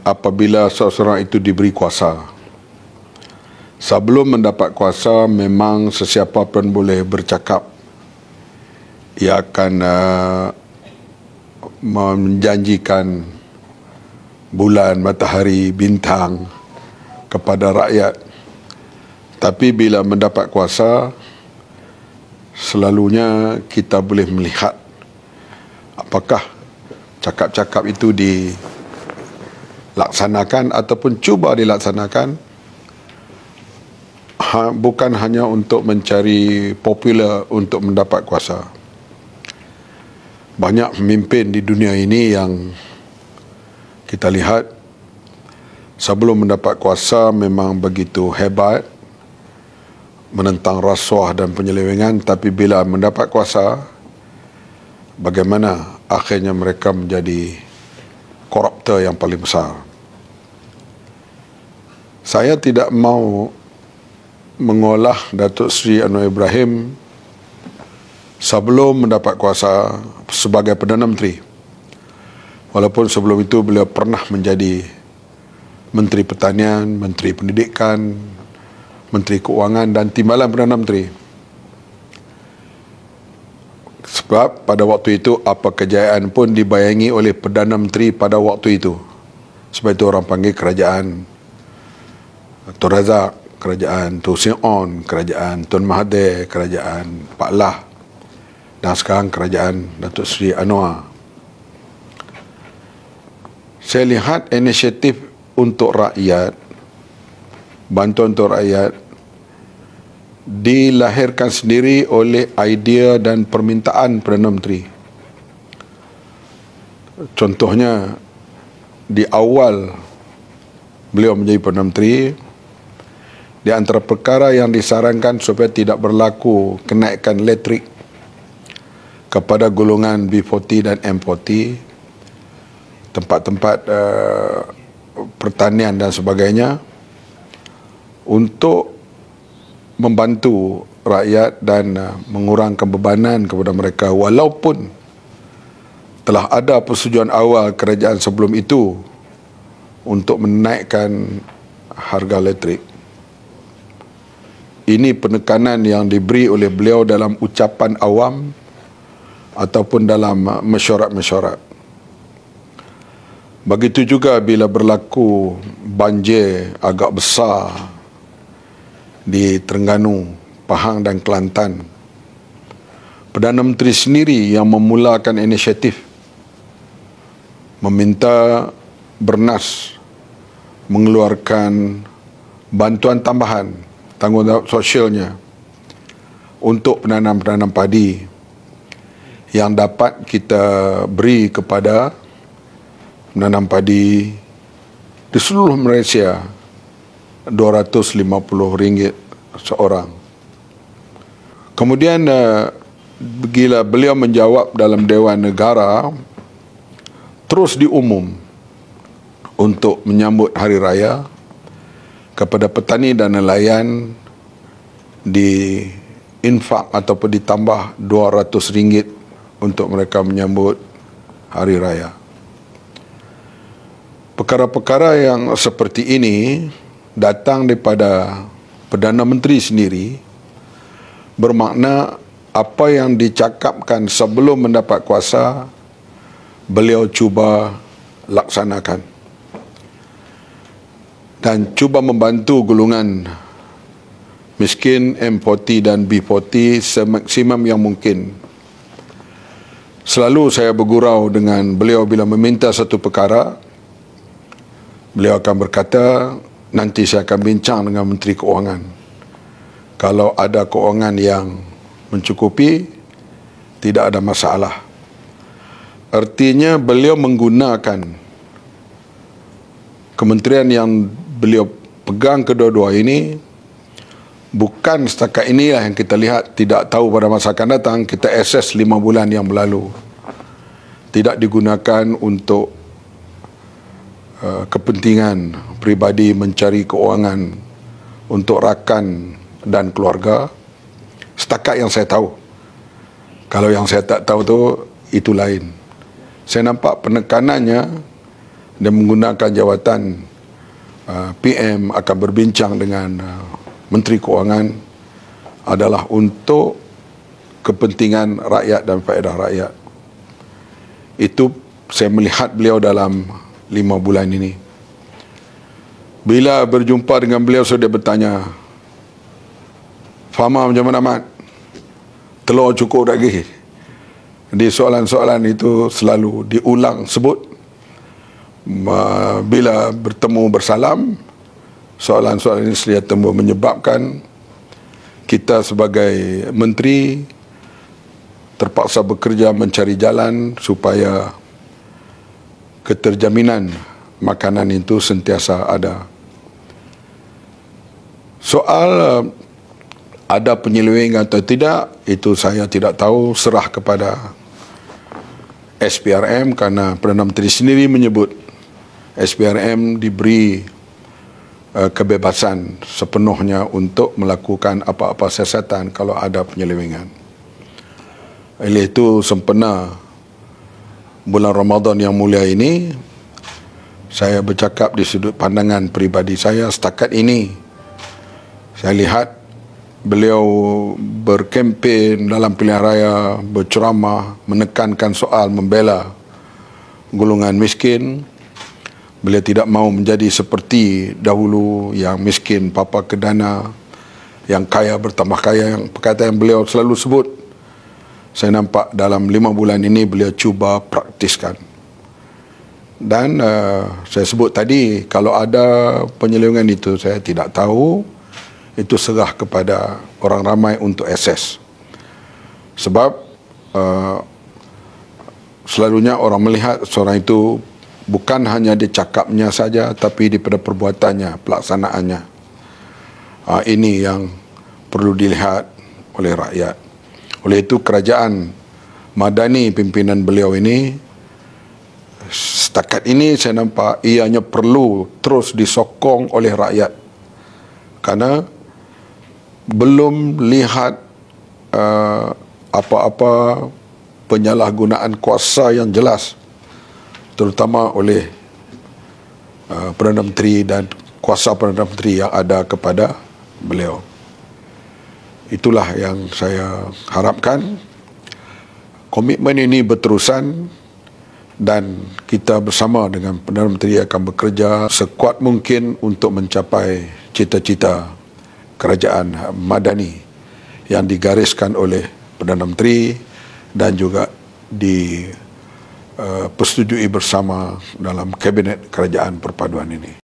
apabila seseorang itu diberi kuasa. Sebelum mendapat kuasa, memang sesiapa pun boleh bercakap. Ia akan uh, menjanjikan bulan, matahari, bintang kepada rakyat. Tapi bila mendapat kuasa, selalunya kita boleh melihat apakah cakap-cakap itu di laksanakan ataupun cuba dilaksanakan ha, bukan hanya untuk mencari popular untuk mendapat kuasa banyak pemimpin di dunia ini yang kita lihat sebelum mendapat kuasa memang begitu hebat menentang rasuah dan penyelewengan tapi bila mendapat kuasa bagaimana akhirnya mereka menjadi fakta yang paling besar. Saya tidak mahu mengolah Datuk Seri Anwar Ibrahim sebelum mendapat kuasa sebagai Perdana Menteri. Walaupun sebelum itu beliau pernah menjadi Menteri Pertanian, Menteri Pendidikan, Menteri Keuangan dan Timbalan Perdana Menteri sebab pada waktu itu apa kejayaan pun dibayangi oleh Perdana Menteri pada waktu itu sebab itu orang panggil kerajaan Tun Razak kerajaan Tun Sion kerajaan Tun Mahathir kerajaan Pak Lah dan sekarang kerajaan Datuk Seri Anwar saya lihat inisiatif untuk rakyat bantuan untuk rakyat dilahirkan sendiri oleh idea dan permintaan Perdana Menteri. Contohnya di awal beliau menjadi Perdana Menteri di antara perkara yang disarankan supaya tidak berlaku kenaikan elektrik kepada golongan B40 dan M40 tempat-tempat uh, pertanian dan sebagainya untuk membantu rakyat dan uh, mengurangkan bebanan kepada mereka walaupun telah ada persetujuan awal kerajaan sebelum itu untuk menaikkan harga elektrik. Ini penekanan yang diberi oleh beliau dalam ucapan awam ataupun dalam uh, mesyuarat-mesyuarat. Begitu juga bila berlaku banjir agak besar di Terengganu, Pahang dan Kelantan. Perdana Menteri sendiri yang memulakan inisiatif meminta Bernas mengeluarkan bantuan tambahan tanggungjawab sosialnya untuk penanam-penanam padi yang dapat kita beri kepada penanam padi di seluruh Malaysia RM250 seorang. Kemudian eh, bila beliau menjawab dalam Dewan Negara, terus diumum untuk menyambut Hari Raya kepada petani dan nelayan di infak ataupun ditambah RM200 untuk mereka menyambut Hari Raya. Perkara-perkara yang seperti ini datang daripada Perdana Menteri sendiri bermakna apa yang dicakapkan sebelum mendapat kuasa beliau cuba laksanakan dan cuba membantu gulungan miskin M40 dan B40 semaksimum yang mungkin selalu saya bergurau dengan beliau bila meminta satu perkara beliau akan berkata nanti saya akan bincang dengan Menteri Keuangan. Kalau ada keuangan yang mencukupi, tidak ada masalah. Artinya beliau menggunakan kementerian yang beliau pegang kedua-dua ini bukan setakat inilah yang kita lihat tidak tahu pada masa akan datang kita assess lima bulan yang berlalu tidak digunakan untuk uh, kepentingan pribadi mencari keuangan untuk rakan dan keluarga setakat yang saya tahu kalau yang saya tak tahu tu itu lain saya nampak penekanannya dan menggunakan jawatan uh, PM akan berbincang dengan uh, menteri keuangan adalah untuk kepentingan rakyat dan faedah rakyat itu saya melihat beliau dalam lima bulan ini bila berjumpa dengan beliau saya so dia bertanya Fama ah macam mana Mat? Telur cukup lagi? Di soalan-soalan itu selalu diulang sebut Bila bertemu bersalam Soalan-soalan ini selia temu menyebabkan Kita sebagai menteri Terpaksa bekerja mencari jalan supaya Keterjaminan makanan itu sentiasa ada Soal eh, ada penyeliwing atau tidak, itu saya tidak tahu, serah kepada SPRM karena Perdana Menteri sendiri menyebut SPRM diberi eh, kebebasan sepenuhnya untuk melakukan apa-apa siasatan kalau ada penyelewengan. Oleh itu sempena bulan Ramadan yang mulia ini saya bercakap di sudut pandangan peribadi saya setakat ini saya lihat beliau berkempen dalam pilihan raya, berceramah, menekankan soal membela golongan miskin. Beliau tidak mahu menjadi seperti dahulu yang miskin papa kedana, yang kaya bertambah kaya, yang perkataan yang beliau selalu sebut. Saya nampak dalam lima bulan ini beliau cuba praktiskan. Dan uh, saya sebut tadi kalau ada penyelewengan itu saya tidak tahu itu serah kepada orang ramai untuk akses. Sebab uh, selalunya orang melihat seorang itu bukan hanya dia cakapnya saja tapi daripada perbuatannya, pelaksanaannya. Uh, ini yang perlu dilihat oleh rakyat. Oleh itu kerajaan Madani pimpinan beliau ini setakat ini saya nampak ianya perlu terus disokong oleh rakyat. Karena belum lihat uh, apa-apa penyalahgunaan kuasa yang jelas terutama oleh uh, Perdana Menteri dan kuasa Perdana Menteri yang ada kepada beliau. Itulah yang saya harapkan komitmen ini berterusan dan kita bersama dengan Perdana Menteri akan bekerja sekuat mungkin untuk mencapai cita-cita kerajaan madani yang digariskan oleh Perdana Menteri dan juga dipersetujui eh, bersama dalam kabinet kerajaan perpaduan ini.